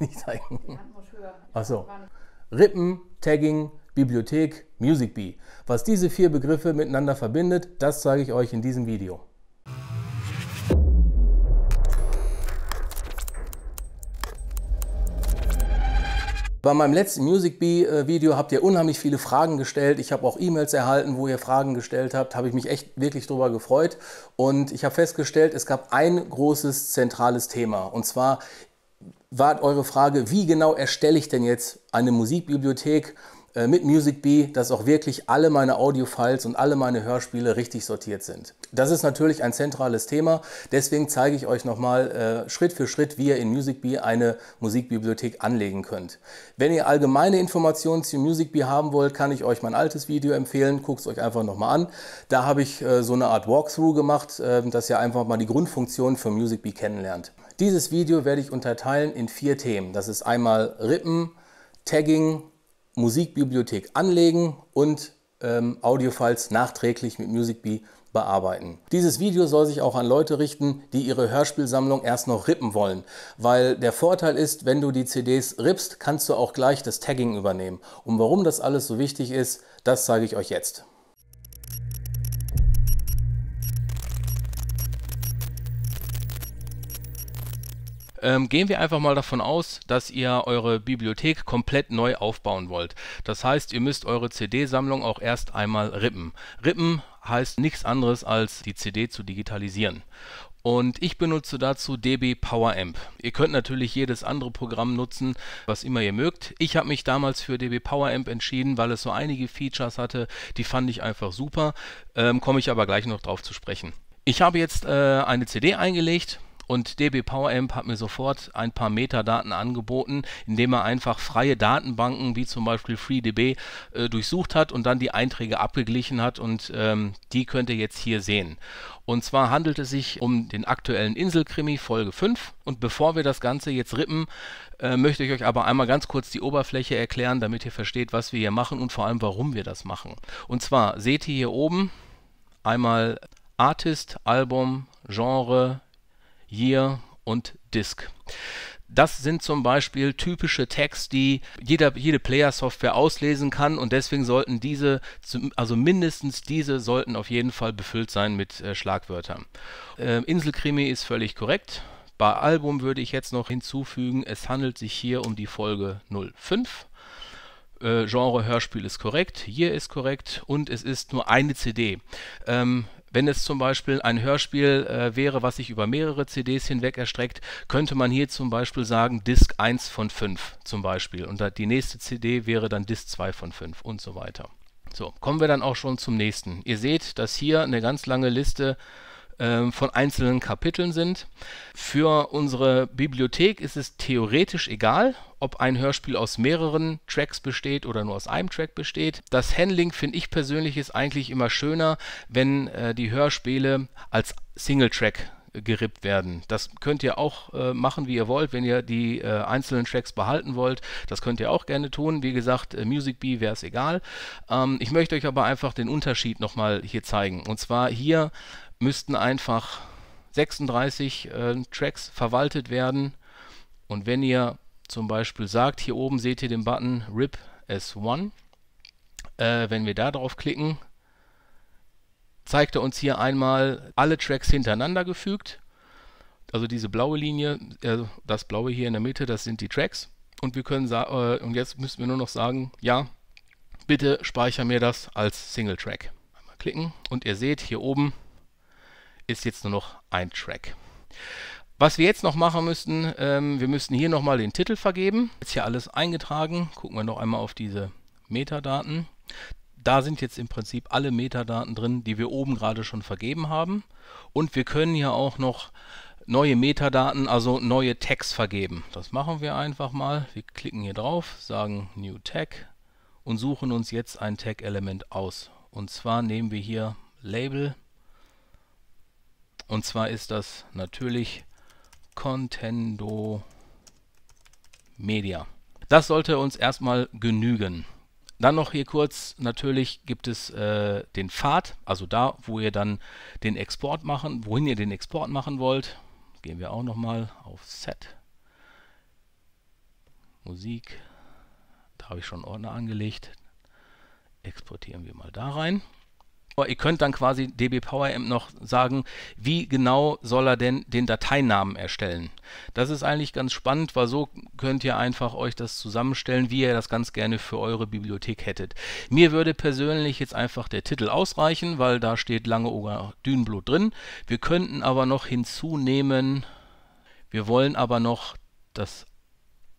nicht zeigen. Achso. Rippen, Tagging, Bibliothek, Music Bee. Was diese vier Begriffe miteinander verbindet, das zeige ich euch in diesem Video. Bei meinem letzten Music Bee äh, Video habt ihr unheimlich viele Fragen gestellt. Ich habe auch E-Mails erhalten, wo ihr Fragen gestellt habt. Habe ich mich echt wirklich drüber gefreut. Und ich habe festgestellt, es gab ein großes zentrales Thema. Und zwar war eure Frage, wie genau erstelle ich denn jetzt eine Musikbibliothek äh, mit MusicBee, dass auch wirklich alle meine Audiofiles und alle meine Hörspiele richtig sortiert sind. Das ist natürlich ein zentrales Thema, deswegen zeige ich euch nochmal äh, Schritt für Schritt, wie ihr in MusicBee eine Musikbibliothek anlegen könnt. Wenn ihr allgemeine Informationen zu MusicBee haben wollt, kann ich euch mein altes Video empfehlen, guckt es euch einfach nochmal an. Da habe ich äh, so eine Art Walkthrough gemacht, dass ihr einfach mal die Grundfunktionen von MusicBee kennenlernt. Dieses Video werde ich unterteilen in vier Themen. Das ist einmal Rippen, Tagging, Musikbibliothek anlegen und ähm, Audiofiles nachträglich mit MusicBee bearbeiten. Dieses Video soll sich auch an Leute richten, die ihre Hörspielsammlung erst noch rippen wollen, weil der Vorteil ist, wenn du die CDs rippst, kannst du auch gleich das Tagging übernehmen. Und warum das alles so wichtig ist, das zeige ich euch jetzt. Ähm, gehen wir einfach mal davon aus, dass ihr eure Bibliothek komplett neu aufbauen wollt. Das heißt, ihr müsst eure CD-Sammlung auch erst einmal rippen. Rippen heißt nichts anderes als die CD zu digitalisieren. Und ich benutze dazu DB PowerAmp. Ihr könnt natürlich jedes andere Programm nutzen, was immer ihr mögt. Ich habe mich damals für DB PowerAmp entschieden, weil es so einige Features hatte, die fand ich einfach super. Ähm, Komme ich aber gleich noch drauf zu sprechen. Ich habe jetzt äh, eine CD eingelegt, und DB PowerAmp hat mir sofort ein paar Metadaten angeboten, indem er einfach freie Datenbanken wie zum Beispiel FreeDB äh, durchsucht hat und dann die Einträge abgeglichen hat und ähm, die könnt ihr jetzt hier sehen. Und zwar handelt es sich um den aktuellen Inselkrimi Folge 5 und bevor wir das Ganze jetzt rippen, äh, möchte ich euch aber einmal ganz kurz die Oberfläche erklären, damit ihr versteht, was wir hier machen und vor allem, warum wir das machen. Und zwar seht ihr hier oben einmal Artist, Album, Genre, Year und Disk. Das sind zum Beispiel typische Tags, die jeder, jede Player-Software auslesen kann und deswegen sollten diese, also mindestens diese, sollten auf jeden Fall befüllt sein mit äh, Schlagwörtern. Äh, Inselkrimi ist völlig korrekt. Bei Album würde ich jetzt noch hinzufügen, es handelt sich hier um die Folge 05. Äh, Genre Hörspiel ist korrekt, hier ist korrekt und es ist nur eine CD. Ähm, wenn es zum Beispiel ein Hörspiel äh, wäre, was sich über mehrere CDs hinweg erstreckt, könnte man hier zum Beispiel sagen Disk 1 von 5 zum Beispiel. Und die nächste CD wäre dann Disk 2 von 5 und so weiter. So, kommen wir dann auch schon zum nächsten. Ihr seht, dass hier eine ganz lange Liste äh, von einzelnen Kapiteln sind. Für unsere Bibliothek ist es theoretisch egal, ob ein Hörspiel aus mehreren Tracks besteht oder nur aus einem Track besteht. Das Handling finde ich persönlich ist eigentlich immer schöner, wenn äh, die Hörspiele als Single-Track gerippt werden. Das könnt ihr auch äh, machen, wie ihr wollt, wenn ihr die äh, einzelnen Tracks behalten wollt. Das könnt ihr auch gerne tun. Wie gesagt, äh, Music Bee wäre es egal. Ähm, ich möchte euch aber einfach den Unterschied nochmal hier zeigen. Und zwar hier müssten einfach 36 äh, Tracks verwaltet werden. Und wenn ihr zum Beispiel sagt, hier oben seht ihr den Button RIP S1, äh, wenn wir da drauf klicken, zeigt er uns hier einmal alle Tracks hintereinander gefügt. Also diese blaue Linie, äh, das blaue hier in der Mitte, das sind die Tracks. Und wir können äh, und jetzt müssen wir nur noch sagen, ja, bitte speichere mir das als Single Track. Einmal klicken und ihr seht hier oben ist jetzt nur noch ein Track. Was wir jetzt noch machen müssten, ähm, wir müssten hier nochmal den Titel vergeben. Jetzt hier alles eingetragen. Gucken wir noch einmal auf diese Metadaten. Da sind jetzt im Prinzip alle Metadaten drin, die wir oben gerade schon vergeben haben. Und wir können hier auch noch neue Metadaten, also neue Tags vergeben. Das machen wir einfach mal. Wir klicken hier drauf, sagen New Tag und suchen uns jetzt ein Tag-Element aus. Und zwar nehmen wir hier Label. Und zwar ist das natürlich Contendo Media. Das sollte uns erstmal genügen. Dann noch hier kurz, natürlich gibt es äh, den Pfad, also da, wo ihr dann den Export machen, wohin ihr den Export machen wollt. Gehen wir auch nochmal auf Set. Musik, da habe ich schon einen Ordner angelegt. Exportieren wir mal da rein. Oh, ihr könnt dann quasi DB PowerAmp noch sagen, wie genau soll er denn den Dateinamen erstellen. Das ist eigentlich ganz spannend, weil so könnt ihr einfach euch das zusammenstellen, wie ihr das ganz gerne für eure Bibliothek hättet. Mir würde persönlich jetzt einfach der Titel ausreichen, weil da steht lange Oger Dünenblut drin. Wir könnten aber noch hinzunehmen, wir wollen aber noch das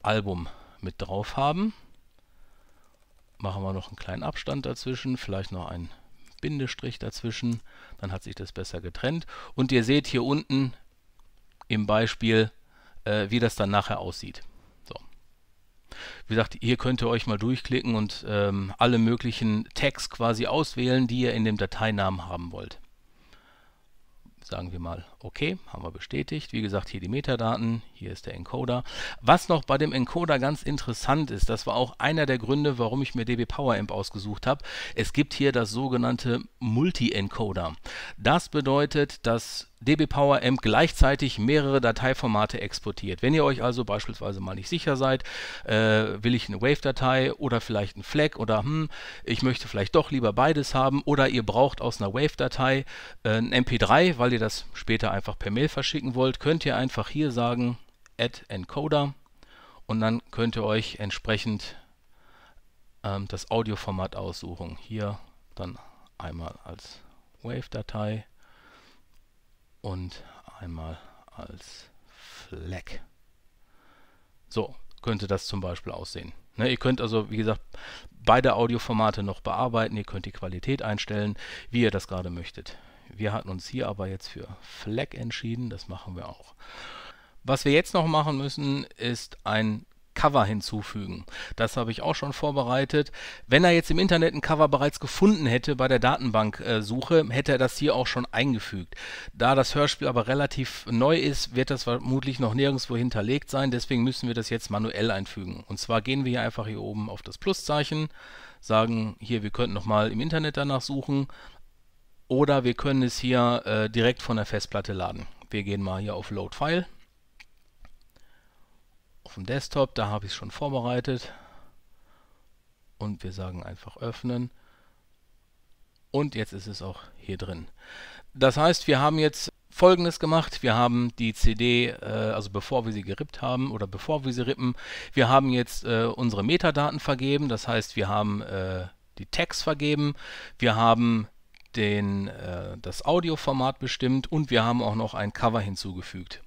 Album mit drauf haben. Machen wir noch einen kleinen Abstand dazwischen, vielleicht noch einen Bindestrich dazwischen, dann hat sich das besser getrennt. Und ihr seht hier unten im Beispiel, äh, wie das dann nachher aussieht. So. Wie gesagt, hier könnt ihr euch mal durchklicken und ähm, alle möglichen Tags quasi auswählen, die ihr in dem Dateinamen haben wollt. Sagen wir mal okay, haben wir bestätigt. Wie gesagt, hier die Metadaten, hier ist der Encoder. Was noch bei dem Encoder ganz interessant ist, das war auch einer der Gründe, warum ich mir DB PowerAmp ausgesucht habe. Es gibt hier das sogenannte Multi-Encoder. Das bedeutet, dass dbPowerAmp gleichzeitig mehrere Dateiformate exportiert. Wenn ihr euch also beispielsweise mal nicht sicher seid, äh, will ich eine Wave-Datei oder vielleicht ein FLAC oder hm, ich möchte vielleicht doch lieber beides haben oder ihr braucht aus einer Wave-Datei äh, ein MP3, weil ihr das später einfach per Mail verschicken wollt, könnt ihr einfach hier sagen add encoder und dann könnt ihr euch entsprechend ähm, das Audioformat aussuchen. Hier dann einmal als Wave-Datei und einmal als Fleck. So könnte das zum Beispiel aussehen. Ne, ihr könnt also, wie gesagt, beide Audioformate noch bearbeiten. Ihr könnt die Qualität einstellen, wie ihr das gerade möchtet. Wir hatten uns hier aber jetzt für Fleck entschieden. Das machen wir auch. Was wir jetzt noch machen müssen, ist ein Cover hinzufügen. Das habe ich auch schon vorbereitet. Wenn er jetzt im Internet ein Cover bereits gefunden hätte bei der Datenbanksuche, hätte er das hier auch schon eingefügt. Da das Hörspiel aber relativ neu ist, wird das vermutlich noch nirgendwo hinterlegt sein. Deswegen müssen wir das jetzt manuell einfügen. Und zwar gehen wir hier einfach hier oben auf das Pluszeichen, sagen hier, wir könnten nochmal im Internet danach suchen. Oder wir können es hier äh, direkt von der Festplatte laden. Wir gehen mal hier auf Load File auf Desktop, da habe ich es schon vorbereitet. Und wir sagen einfach öffnen. Und jetzt ist es auch hier drin. Das heißt, wir haben jetzt folgendes gemacht. Wir haben die CD, äh, also bevor wir sie gerippt haben oder bevor wir sie rippen, wir haben jetzt äh, unsere Metadaten vergeben. Das heißt, wir haben äh, die Tags vergeben, wir haben den, äh, das Audioformat bestimmt und wir haben auch noch ein Cover hinzugefügt.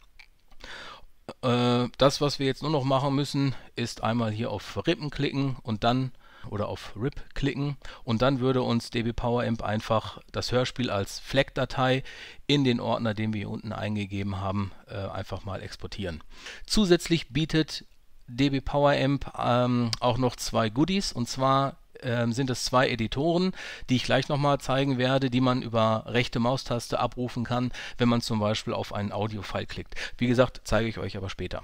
Äh, das, was wir jetzt nur noch machen müssen, ist einmal hier auf Rippen klicken und dann oder auf RIP klicken und dann würde uns DB PowerAmp einfach das Hörspiel als FLAC-Datei in den Ordner, den wir hier unten eingegeben haben, äh, einfach mal exportieren. Zusätzlich bietet DB PowerAmp ähm, auch noch zwei Goodies und zwar ähm, sind es zwei Editoren, die ich gleich nochmal zeigen werde, die man über rechte Maustaste abrufen kann, wenn man zum Beispiel auf einen Audio-File klickt. Wie gesagt, zeige ich euch aber später.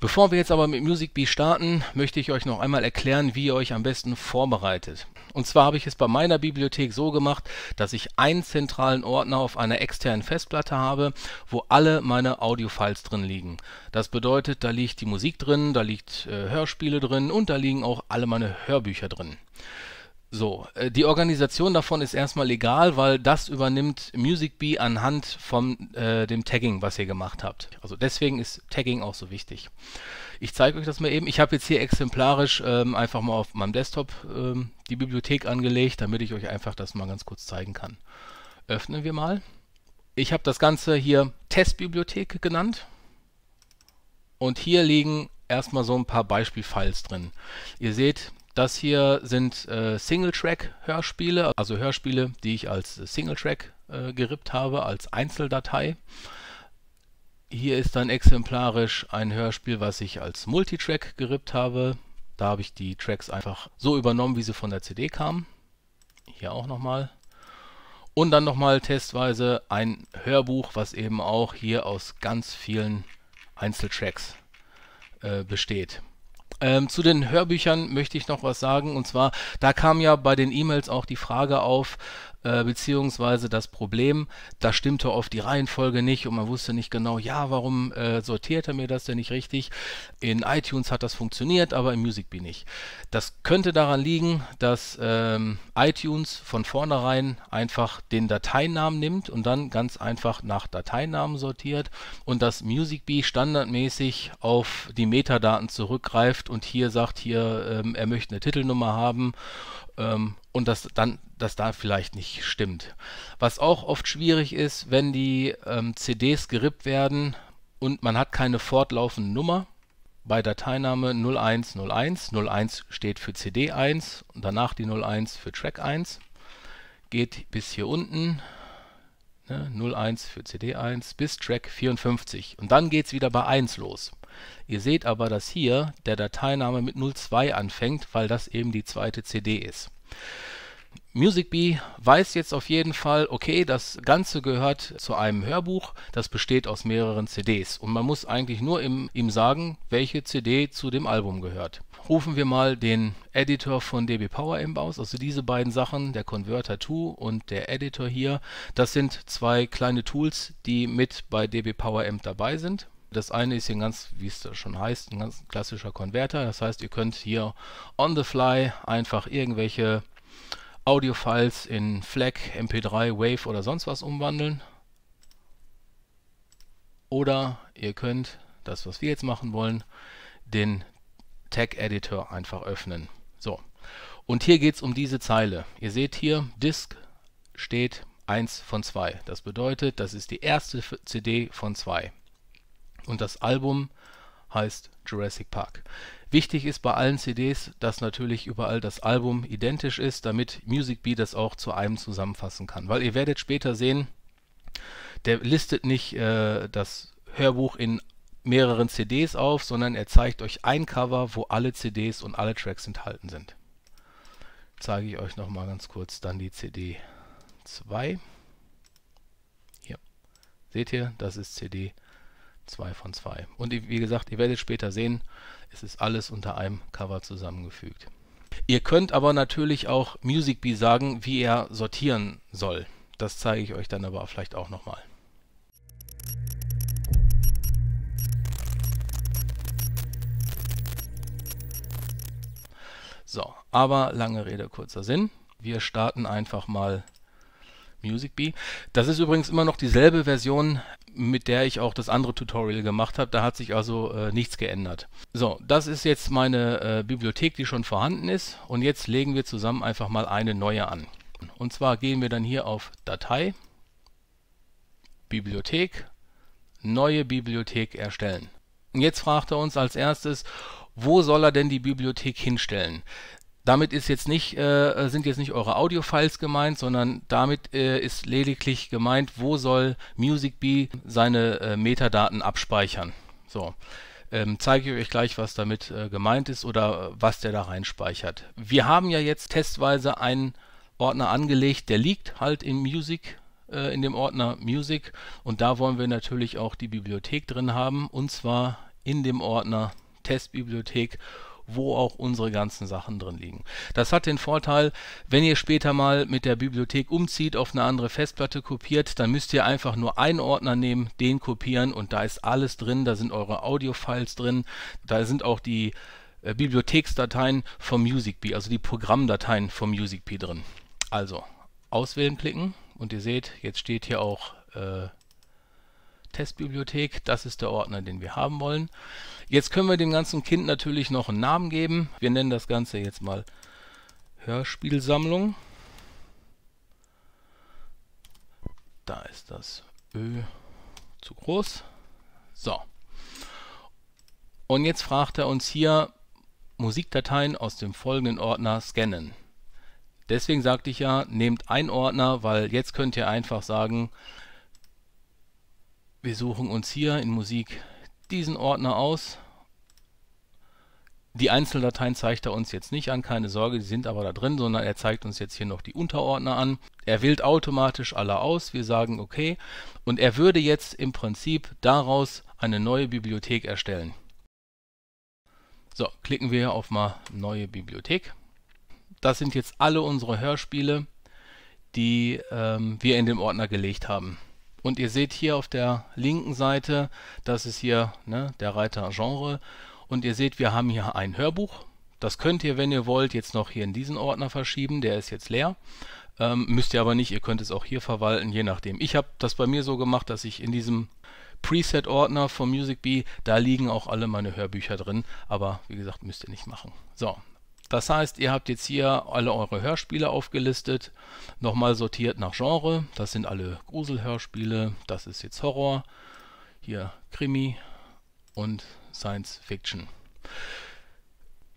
Bevor wir jetzt aber mit MusicBee starten, möchte ich euch noch einmal erklären, wie ihr euch am besten vorbereitet. Und zwar habe ich es bei meiner Bibliothek so gemacht, dass ich einen zentralen Ordner auf einer externen Festplatte habe, wo alle meine Audiofiles drin liegen. Das bedeutet, da liegt die Musik drin, da liegt äh, Hörspiele drin und da liegen auch alle meine Hörbücher drin. So, äh, die Organisation davon ist erstmal egal, weil das übernimmt MusicBee anhand von äh, dem Tagging, was ihr gemacht habt. Also deswegen ist Tagging auch so wichtig. Ich zeige euch das mal eben. Ich habe jetzt hier exemplarisch ähm, einfach mal auf meinem Desktop ähm, die Bibliothek angelegt, damit ich euch einfach das mal ganz kurz zeigen kann. Öffnen wir mal. Ich habe das Ganze hier Testbibliothek genannt. Und hier liegen erstmal so ein paar Beispielfiles drin. Ihr seht, das hier sind äh, Single-Track-Hörspiele, also Hörspiele, die ich als Single-Track äh, gerippt habe, als Einzeldatei. Hier ist dann exemplarisch ein Hörspiel, was ich als Multitrack gerippt habe. Da habe ich die Tracks einfach so übernommen, wie sie von der CD kamen. Hier auch nochmal. Und dann nochmal testweise ein Hörbuch, was eben auch hier aus ganz vielen Einzeltracks äh, besteht. Ähm, zu den Hörbüchern möchte ich noch was sagen. Und zwar, da kam ja bei den E-Mails auch die Frage auf, äh, beziehungsweise das Problem, da stimmte oft die Reihenfolge nicht und man wusste nicht genau, ja, warum äh, sortiert er mir das denn nicht richtig? In iTunes hat das funktioniert, aber im MusicBee nicht. Das könnte daran liegen, dass ähm, iTunes von vornherein einfach den Dateinamen nimmt und dann ganz einfach nach Dateinamen sortiert und dass MusicBee standardmäßig auf die Metadaten zurückgreift und hier sagt, hier, ähm, er möchte eine Titelnummer haben ähm, und das dann, das da vielleicht nicht stimmt. Was auch oft schwierig ist, wenn die ähm, CDs gerippt werden und man hat keine fortlaufende Nummer. Bei Dateiname 0101, 01 steht für CD1 und danach die 01 für Track 1. Geht bis hier unten, 01 ne, für CD1 bis Track 54. Und dann geht es wieder bei 1 los. Ihr seht aber, dass hier der Dateiname mit 02 anfängt, weil das eben die zweite CD ist. MusicBee weiß jetzt auf jeden Fall, okay, das Ganze gehört zu einem Hörbuch, das besteht aus mehreren CDs und man muss eigentlich nur im, ihm sagen, welche CD zu dem Album gehört. Rufen wir mal den Editor von DB Power Imp aus, also diese beiden Sachen, der Converter 2 und der Editor hier, das sind zwei kleine Tools, die mit bei DB Power Imp dabei sind. Das eine ist hier ein ganz, wie es schon heißt, ein ganz klassischer Konverter. Das heißt, ihr könnt hier on the fly einfach irgendwelche Audio-Files in FLAC, MP3, WAVE oder sonst was umwandeln. Oder ihr könnt, das was wir jetzt machen wollen, den Tag-Editor einfach öffnen. So, und hier geht es um diese Zeile. Ihr seht hier, Disk steht 1 von 2. Das bedeutet, das ist die erste CD von 2. Und das Album heißt Jurassic Park. Wichtig ist bei allen CDs, dass natürlich überall das Album identisch ist, damit Music Bee das auch zu einem zusammenfassen kann. Weil ihr werdet später sehen, der listet nicht äh, das Hörbuch in mehreren CDs auf, sondern er zeigt euch ein Cover, wo alle CDs und alle Tracks enthalten sind. Zeige ich euch nochmal ganz kurz dann die CD 2. Hier. Seht ihr, das ist CD 2. 2 von 2. Und wie gesagt, ihr werdet später sehen, es ist alles unter einem Cover zusammengefügt. Ihr könnt aber natürlich auch MusicBee sagen, wie er sortieren soll. Das zeige ich euch dann aber vielleicht auch nochmal. So, aber lange Rede, kurzer Sinn. Wir starten einfach mal MusicBee. Das ist übrigens immer noch dieselbe Version mit der ich auch das andere Tutorial gemacht habe. Da hat sich also äh, nichts geändert. So, das ist jetzt meine äh, Bibliothek, die schon vorhanden ist. Und jetzt legen wir zusammen einfach mal eine neue an. Und zwar gehen wir dann hier auf Datei, Bibliothek, neue Bibliothek erstellen. Und jetzt fragt er uns als erstes, wo soll er denn die Bibliothek hinstellen? Damit ist jetzt nicht, äh, sind jetzt nicht eure Audio-Files gemeint, sondern damit äh, ist lediglich gemeint, wo soll MusicBee seine äh, Metadaten abspeichern. So, ähm, zeige ich euch gleich, was damit äh, gemeint ist oder äh, was der da reinspeichert. Wir haben ja jetzt testweise einen Ordner angelegt, der liegt halt in Music äh, in dem Ordner Music und da wollen wir natürlich auch die Bibliothek drin haben und zwar in dem Ordner Testbibliothek wo auch unsere ganzen Sachen drin liegen. Das hat den Vorteil, wenn ihr später mal mit der Bibliothek umzieht, auf eine andere Festplatte kopiert, dann müsst ihr einfach nur einen Ordner nehmen, den kopieren und da ist alles drin, da sind eure Audio-Files drin, da sind auch die äh, Bibliotheksdateien vom MusicBee, also die Programmdateien vom MusicBee drin. Also auswählen klicken und ihr seht, jetzt steht hier auch äh, Testbibliothek. Das ist der Ordner, den wir haben wollen. Jetzt können wir dem ganzen Kind natürlich noch einen Namen geben. Wir nennen das Ganze jetzt mal Hörspielsammlung. Da ist das Ö zu groß. So. Und jetzt fragt er uns hier Musikdateien aus dem folgenden Ordner scannen. Deswegen sagte ich ja, nehmt einen Ordner, weil jetzt könnt ihr einfach sagen, wir suchen uns hier in Musik diesen Ordner aus. Die Einzeldateien zeigt er uns jetzt nicht an, keine Sorge, die sind aber da drin, sondern er zeigt uns jetzt hier noch die Unterordner an. Er wählt automatisch alle aus, wir sagen OK und er würde jetzt im Prinzip daraus eine neue Bibliothek erstellen. So, klicken wir auf mal Neue Bibliothek. Das sind jetzt alle unsere Hörspiele, die ähm, wir in dem Ordner gelegt haben. Und ihr seht hier auf der linken Seite, das ist hier ne, der Reiter Genre. Und ihr seht, wir haben hier ein Hörbuch. Das könnt ihr, wenn ihr wollt, jetzt noch hier in diesen Ordner verschieben. Der ist jetzt leer. Ähm, müsst ihr aber nicht. Ihr könnt es auch hier verwalten, je nachdem. Ich habe das bei mir so gemacht, dass ich in diesem Preset-Ordner von MusicBee, da liegen auch alle meine Hörbücher drin. Aber wie gesagt, müsst ihr nicht machen. So, das heißt, ihr habt jetzt hier alle eure Hörspiele aufgelistet, nochmal sortiert nach Genre. Das sind alle Gruselhörspiele, das ist jetzt Horror, hier Krimi und Science Fiction.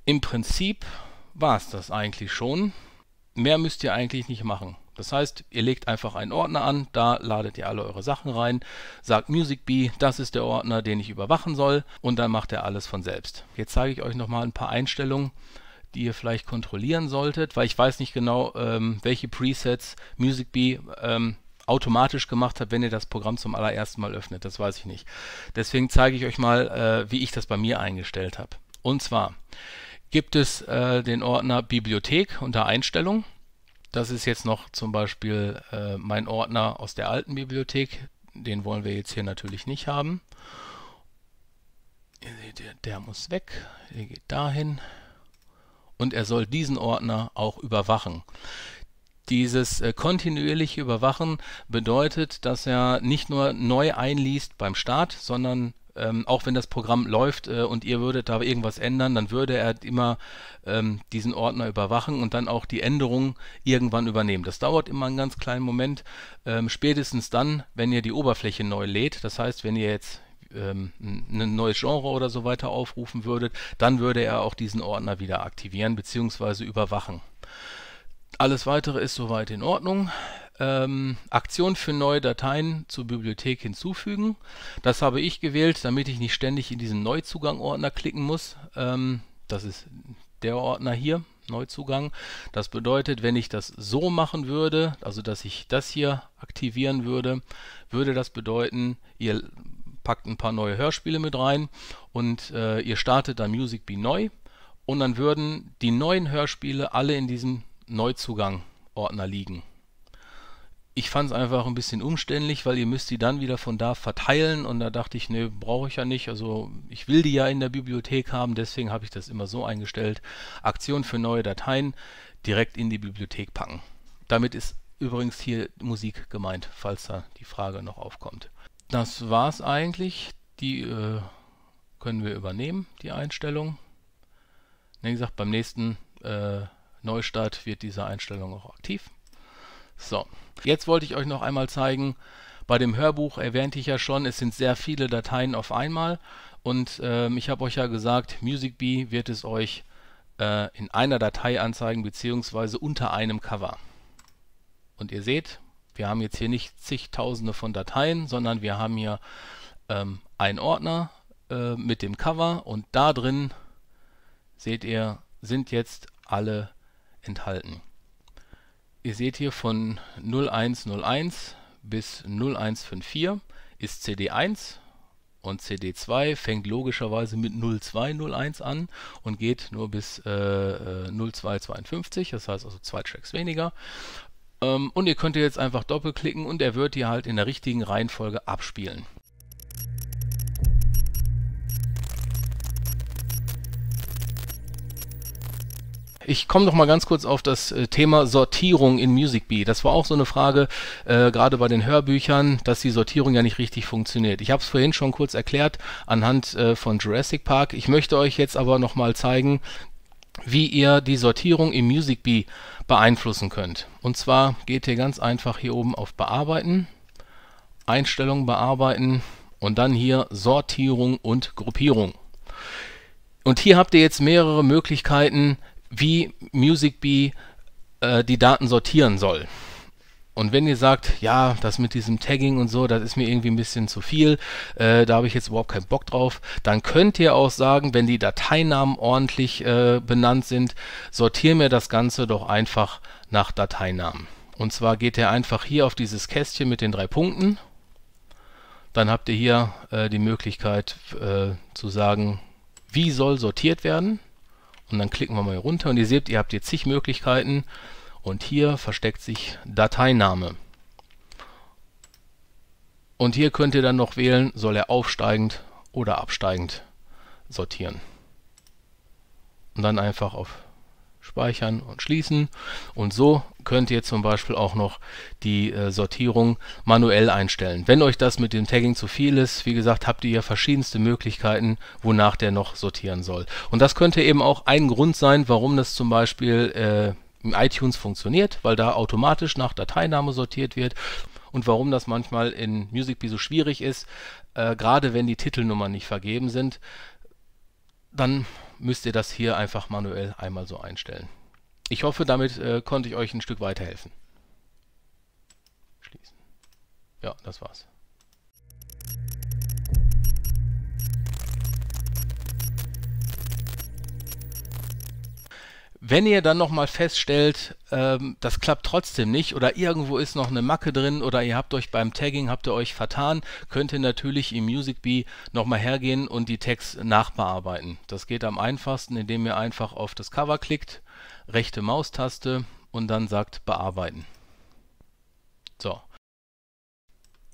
Im Prinzip war es das eigentlich schon. Mehr müsst ihr eigentlich nicht machen. Das heißt, ihr legt einfach einen Ordner an, da ladet ihr alle eure Sachen rein, sagt MusicBee, das ist der Ordner, den ich überwachen soll und dann macht er alles von selbst. Jetzt zeige ich euch nochmal ein paar Einstellungen, die ihr vielleicht kontrollieren solltet, weil ich weiß nicht genau, ähm, welche Presets MusicBee ähm, automatisch gemacht hat, wenn ihr das Programm zum allerersten Mal öffnet. Das weiß ich nicht. Deswegen zeige ich euch mal, äh, wie ich das bei mir eingestellt habe. Und zwar gibt es äh, den Ordner Bibliothek unter Einstellungen. Das ist jetzt noch zum Beispiel äh, mein Ordner aus der alten Bibliothek. Den wollen wir jetzt hier natürlich nicht haben. Ihr Der, der muss weg. Der geht dahin und er soll diesen Ordner auch überwachen. Dieses äh, kontinuierliche Überwachen bedeutet, dass er nicht nur neu einliest beim Start, sondern ähm, auch wenn das Programm läuft äh, und ihr würdet da irgendwas ändern, dann würde er immer ähm, diesen Ordner überwachen und dann auch die Änderungen irgendwann übernehmen. Das dauert immer einen ganz kleinen Moment, ähm, spätestens dann, wenn ihr die Oberfläche neu lädt. Das heißt, wenn ihr jetzt ähm, ein neues Genre oder so weiter aufrufen würdet, dann würde er auch diesen Ordner wieder aktivieren bzw. überwachen. Alles weitere ist soweit in Ordnung. Ähm, Aktion für neue Dateien zur Bibliothek hinzufügen. Das habe ich gewählt, damit ich nicht ständig in diesen Neuzugang-Ordner klicken muss. Ähm, das ist der Ordner hier, Neuzugang. Das bedeutet, wenn ich das so machen würde, also dass ich das hier aktivieren würde, würde das bedeuten, ihr packt ein paar neue Hörspiele mit rein und äh, ihr startet dann Music Be neu und dann würden die neuen Hörspiele alle in diesem Neuzugang-Ordner liegen. Ich fand es einfach ein bisschen umständlich, weil ihr müsst die dann wieder von da verteilen und da dachte ich, nee, brauche ich ja nicht. Also ich will die ja in der Bibliothek haben, deswegen habe ich das immer so eingestellt. Aktion für neue Dateien direkt in die Bibliothek packen. Damit ist übrigens hier Musik gemeint, falls da die Frage noch aufkommt das war es eigentlich. Die äh, können wir übernehmen, die Einstellung. Wie gesagt, beim nächsten äh, Neustart wird diese Einstellung auch aktiv. So, jetzt wollte ich euch noch einmal zeigen, bei dem Hörbuch erwähnte ich ja schon, es sind sehr viele Dateien auf einmal und ähm, ich habe euch ja gesagt, MusicBee wird es euch äh, in einer Datei anzeigen, beziehungsweise unter einem Cover. Und ihr seht, wir haben jetzt hier nicht zigtausende von Dateien, sondern wir haben hier ähm, einen Ordner äh, mit dem Cover und da drin, seht ihr, sind jetzt alle enthalten. Ihr seht hier von 0101 bis 0154 ist CD1 und CD2 fängt logischerweise mit 0201 an und geht nur bis äh, 0252, äh, das heißt also zwei Tracks weniger. Ähm, und ihr könnt jetzt einfach doppelklicken und er wird hier halt in der richtigen Reihenfolge abspielen. Ich komme noch mal ganz kurz auf das äh, Thema Sortierung in MusicBee. Das war auch so eine Frage, äh, gerade bei den Hörbüchern, dass die Sortierung ja nicht richtig funktioniert. Ich habe es vorhin schon kurz erklärt anhand äh, von Jurassic Park. Ich möchte euch jetzt aber noch mal zeigen, wie ihr die Sortierung im MusicBee beeinflussen könnt. Und zwar geht ihr ganz einfach hier oben auf Bearbeiten, Einstellungen bearbeiten und dann hier Sortierung und Gruppierung. Und hier habt ihr jetzt mehrere Möglichkeiten, wie MusicBee äh, die Daten sortieren soll. Und wenn ihr sagt, ja, das mit diesem Tagging und so, das ist mir irgendwie ein bisschen zu viel, äh, da habe ich jetzt überhaupt keinen Bock drauf, dann könnt ihr auch sagen, wenn die Dateinamen ordentlich äh, benannt sind, sortiere mir das Ganze doch einfach nach Dateinamen. Und zwar geht ihr einfach hier auf dieses Kästchen mit den drei Punkten. Dann habt ihr hier äh, die Möglichkeit äh, zu sagen, wie soll sortiert werden. Und dann klicken wir mal hier runter und ihr seht, ihr habt jetzt zig Möglichkeiten. Und hier versteckt sich Dateiname. Und hier könnt ihr dann noch wählen, soll er aufsteigend oder absteigend sortieren. Und dann einfach auf Speichern und Schließen. Und so könnt ihr zum Beispiel auch noch die äh, Sortierung manuell einstellen. Wenn euch das mit dem Tagging zu viel ist, wie gesagt, habt ihr ja verschiedenste Möglichkeiten, wonach der noch sortieren soll. Und das könnte eben auch ein Grund sein, warum das zum Beispiel äh, iTunes funktioniert, weil da automatisch nach Dateiname sortiert wird und warum das manchmal in MusicBee so schwierig ist, äh, gerade wenn die Titelnummern nicht vergeben sind, dann müsst ihr das hier einfach manuell einmal so einstellen. Ich hoffe, damit äh, konnte ich euch ein Stück weiterhelfen. Schließen. Ja, das war's. Wenn ihr dann nochmal feststellt, ähm, das klappt trotzdem nicht oder irgendwo ist noch eine Macke drin oder ihr habt euch beim Tagging, habt ihr euch vertan, könnt ihr natürlich im MusicBee nochmal hergehen und die Tags nachbearbeiten. Das geht am einfachsten, indem ihr einfach auf das Cover klickt, rechte Maustaste und dann sagt bearbeiten.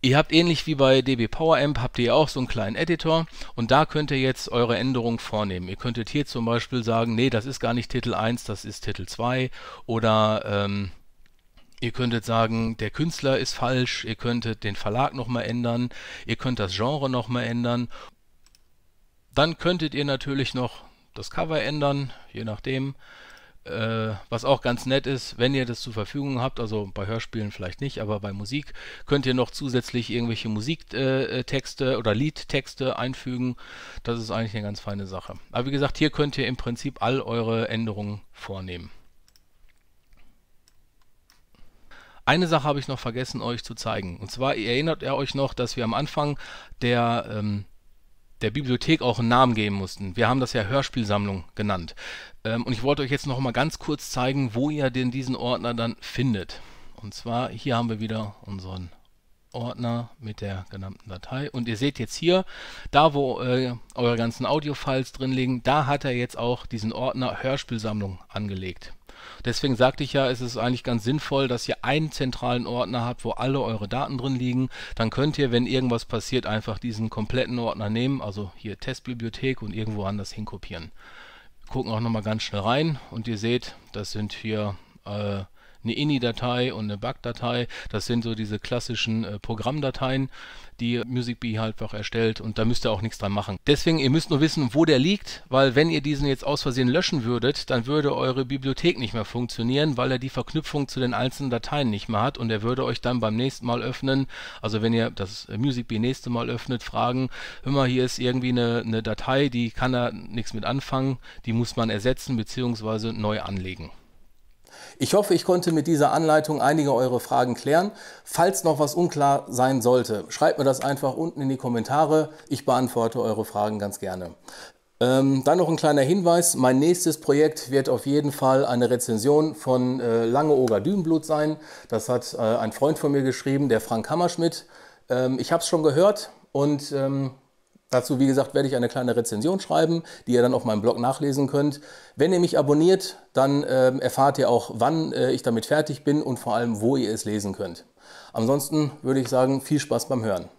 Ihr habt ähnlich wie bei DB PowerAmp habt ihr auch so einen kleinen Editor und da könnt ihr jetzt eure Änderungen vornehmen. Ihr könntet hier zum Beispiel sagen, nee, das ist gar nicht Titel 1, das ist Titel 2 oder ähm, Ihr könntet sagen, der Künstler ist falsch, ihr könntet den Verlag nochmal ändern, ihr könnt das Genre nochmal ändern. Dann könntet ihr natürlich noch das Cover ändern, je nachdem. Äh, was auch ganz nett ist, wenn ihr das zur Verfügung habt, also bei Hörspielen vielleicht nicht, aber bei Musik könnt ihr noch zusätzlich irgendwelche Musiktexte äh, oder Liedtexte einfügen. Das ist eigentlich eine ganz feine Sache. Aber wie gesagt, hier könnt ihr im Prinzip all eure Änderungen vornehmen. Eine Sache habe ich noch vergessen euch zu zeigen. Und zwar erinnert ihr euch noch, dass wir am Anfang der ähm, der Bibliothek auch einen Namen geben mussten. Wir haben das ja Hörspielsammlung genannt. Ähm, und ich wollte euch jetzt noch mal ganz kurz zeigen, wo ihr denn diesen Ordner dann findet. Und zwar hier haben wir wieder unseren Ordner mit der genannten Datei. Und ihr seht jetzt hier, da wo äh, eure ganzen Audio-Files drin liegen, da hat er jetzt auch diesen Ordner Hörspielsammlung angelegt. Deswegen sagte ich ja, es ist eigentlich ganz sinnvoll, dass ihr einen zentralen Ordner habt, wo alle eure Daten drin liegen. Dann könnt ihr, wenn irgendwas passiert, einfach diesen kompletten Ordner nehmen, also hier Testbibliothek und irgendwo anders hinkopieren. gucken auch nochmal ganz schnell rein und ihr seht, das sind hier äh, eine INI-Datei und eine BAC-Datei. Das sind so diese klassischen äh, Programmdateien, die MusicBee halt auch erstellt und da müsst ihr auch nichts dran machen. Deswegen, ihr müsst nur wissen, wo der liegt, weil wenn ihr diesen jetzt aus Versehen löschen würdet, dann würde eure Bibliothek nicht mehr funktionieren, weil er die Verknüpfung zu den einzelnen Dateien nicht mehr hat und er würde euch dann beim nächsten Mal öffnen, also wenn ihr das äh, MusicBee nächste Mal öffnet, fragen, immer hier ist irgendwie eine, eine Datei, die kann da nichts mit anfangen, die muss man ersetzen bzw. neu anlegen. Ich hoffe, ich konnte mit dieser Anleitung einige eure Fragen klären. Falls noch was unklar sein sollte, schreibt mir das einfach unten in die Kommentare. Ich beantworte eure Fragen ganz gerne. Ähm, dann noch ein kleiner Hinweis. Mein nächstes Projekt wird auf jeden Fall eine Rezension von äh, Oger Dünenblut sein. Das hat äh, ein Freund von mir geschrieben, der Frank Hammerschmidt. Ähm, ich habe es schon gehört und... Ähm, Dazu, wie gesagt, werde ich eine kleine Rezension schreiben, die ihr dann auf meinem Blog nachlesen könnt. Wenn ihr mich abonniert, dann äh, erfahrt ihr auch, wann äh, ich damit fertig bin und vor allem, wo ihr es lesen könnt. Ansonsten würde ich sagen, viel Spaß beim Hören.